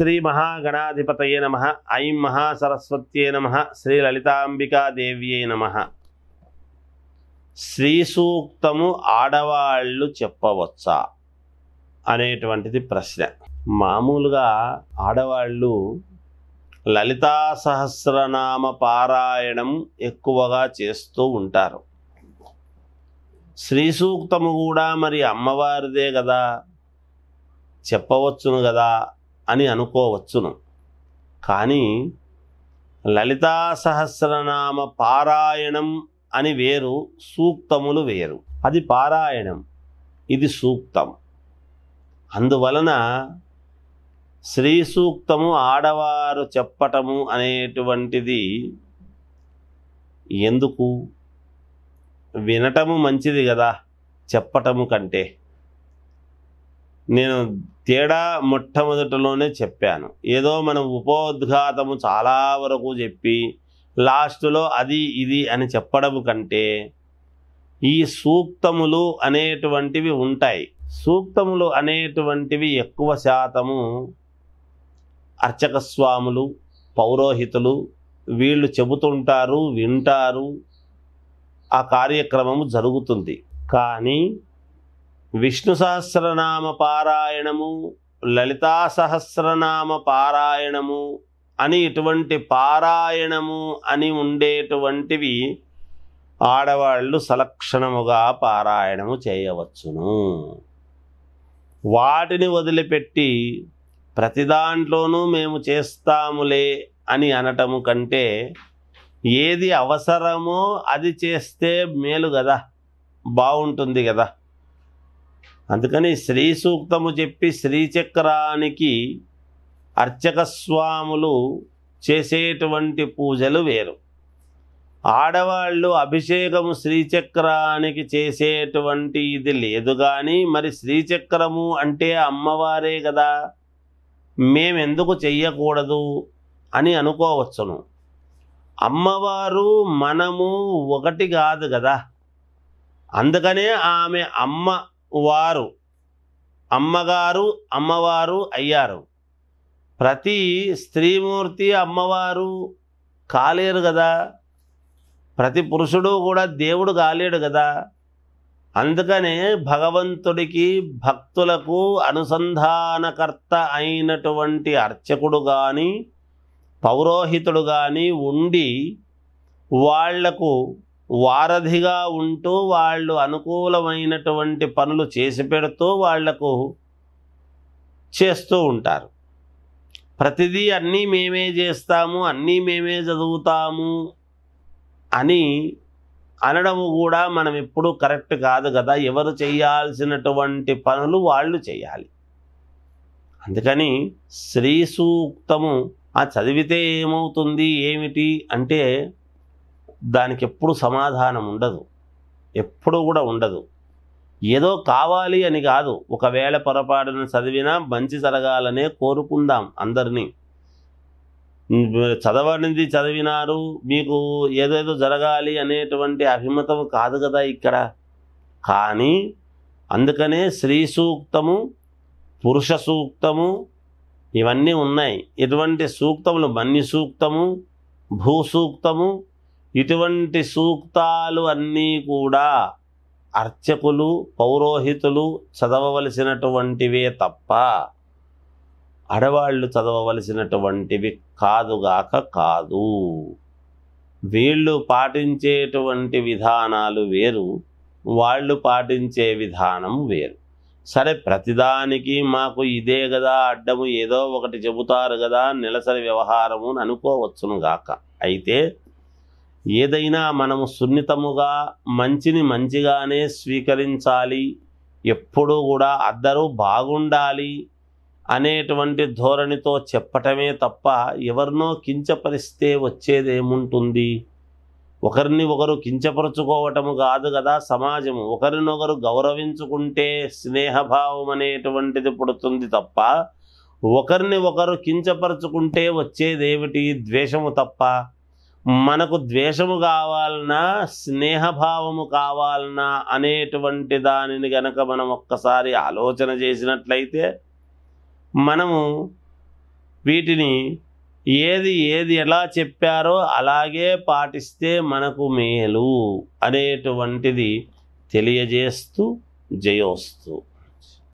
శ్రీ మహాగణాధిపతయే నమ ఐం మహాసరస్వత్యే నమ శ్రీ లలితాంబికాదేవ్యే నమ శ్రీ సూక్తము ఆడవాళ్ళు చెప్పవచ్చా అనేటువంటిది ప్రశ్న మామూలుగా ఆడవాళ్ళు లలితా సహస్రనామ పారాయణం ఎక్కువగా చేస్తూ ఉంటారు శ్రీ సూక్తము కూడా మరి అమ్మవారిదే కదా చెప్పవచ్చును కదా అని అనుకోవచ్చును కానీ లలితా సహస్రనామ పారాయణం అని వేరు సూక్తములు వేరు అది పారాయణం ఇది సూక్తం అందువలన శ్రీ సూక్తము ఆడవారు చెప్పటము అనేటువంటిది ఎందుకు వినటము మంచిది కదా చెప్పటము కంటే నేను తేడా మొట్టమొదటిలోనే చెప్పాను ఏదో మనం ఉపోద్ఘాతము చాలా వరకు చెప్పి లాస్ట్లో అది ఇది అని చెప్పడం కంటే ఈ సూక్తములు అనేటువంటివి ఉంటాయి సూక్తములు అనేటువంటివి ఎక్కువ శాతము అర్చకస్వాములు పౌరోహితులు వీళ్ళు చెబుతుంటారు వింటారు ఆ కార్యక్రమము జరుగుతుంది కానీ విష్ణు సహస్రనామ పారాయణము లలితా సహస్రనామ పారాయణము అని ఇటువంటి పారాయణము అని ఉండేటువంటివి ఆడవాళ్ళు సలక్షణముగా పారాయణము చేయవచ్చును వాటిని వదిలిపెట్టి ప్రతి దాంట్లోనూ మేము చేస్తాములే అని అనటము కంటే ఏది అవసరమో అది చేస్తే మేలు కదా బాగుంటుంది కదా అందుకని శ్రీ సూక్తము చెప్పి శ్రీచక్రానికి అర్చక స్వాములు చేసేటువంటి పూజలు వేరు ఆడవాళ్ళు అభిషేకము శ్రీచక్రానికి చేసేటువంటి ఇది లేదు కానీ మరి శ్రీచక్రము అంటే అమ్మవారే కదా మేమెందుకు చెయ్యకూడదు అని అనుకోవచ్చును అమ్మవారు మనము ఒకటి కాదు కదా అందుకనే ఆమె అమ్మ వారు అమ్మగారు అమ్మవారు అయ్యారు ప్రతి స్త్రీమూర్తి అమ్మవారు కాలేరు కదా ప్రతి పురుషుడు కూడా దేవుడు కాలేడు కదా అందుకనే భగవంతుడికి భక్తులకు అనుసంధానకర్త అయినటువంటి అర్చకుడు కానీ పౌరోహితుడు కానీ ఉండి వాళ్లకు వారధిగా ఉంటూ వాళ్ళు అనుకూలమైనటువంటి పనులు చేసి పెడుతూ వాళ్లకు చేస్తూ ఉంటారు ప్రతిదీ అన్నీ మేమే చేస్తాము అన్నీ మేమే చదువుతాము అని అనడము కూడా మనం ఎప్పుడూ కరెక్ట్ కాదు కదా ఎవరు చేయాల్సినటువంటి పనులు వాళ్ళు చేయాలి అందుకని శ్రీ సూక్తము ఆ చదివితే ఏమవుతుంది ఏమిటి అంటే దానికి ఎప్పుడు సమాధానం ఉండదు ఎప్పుడు కూడా ఉండదు ఏదో కావాలి అని కాదు ఒకవేళ పొరపాటును చదివినా మంచి జరగాలనే కోరుకుందాం అందరినీ చదవనిది చదివినారు మీకు ఏదేదో జరగాలి అనేటువంటి అభిమతం కాదు కదా ఇక్కడ కానీ అందుకనే స్త్రీ సూక్తము పురుష సూక్తము ఇవన్నీ ఉన్నాయి ఇటువంటి సూక్తములు మన్ని సూక్తము భూ సూక్తము ఇటువంటి సూక్తాలు అన్నీ కూడా అర్చకులు పౌరోహితులు చదవవలసినటువంటివే తప్ప ఆడవాళ్ళు చదవవలసినటువంటివి కాదుగాక కాదు వీళ్ళు పాటించేటువంటి విధానాలు వేరు వాళ్ళు పాటించే విధానం వేరు సరే ప్రతిదానికి మాకు ఇదే కదా అడ్డము ఏదో ఒకటి చెబుతారు కదా నెలసరి వ్యవహారము అనుకోవచ్చును గాక అయితే ఏదైనా మనము సున్నితముగా మంచిని మంచిగానే స్వీకరించాలి ఎప్పుడూ కూడా అందరూ బాగుండాలి అనేటువంటి ధోరణితో చెప్పటమే తప్ప ఎవరినో కించపరిస్తే వచ్చేదేముంటుంది ఒకరిని ఒకరు కించపరుచుకోవటము కాదు కదా సమాజము ఒకరినొకరు గౌరవించుకుంటే స్నేహభావం అనేటువంటిది పుడుతుంది తప్ప ఒకరిని ఒకరు కించపరుచుకుంటే వచ్చేదేమిటి ద్వేషము తప్ప మనకు ద్వేషము కావాలన్నా స్నేహభావము కావాలన్నా అనేటువంటి దానిని గనక మనం ఒక్కసారి ఆలోచన చేసినట్లయితే మనము వీటిని ఏది ఏది ఎలా చెప్పారో అలాగే పాటిస్తే మనకు మేలు అనేటువంటిది తెలియజేస్తూ జయోస్తూ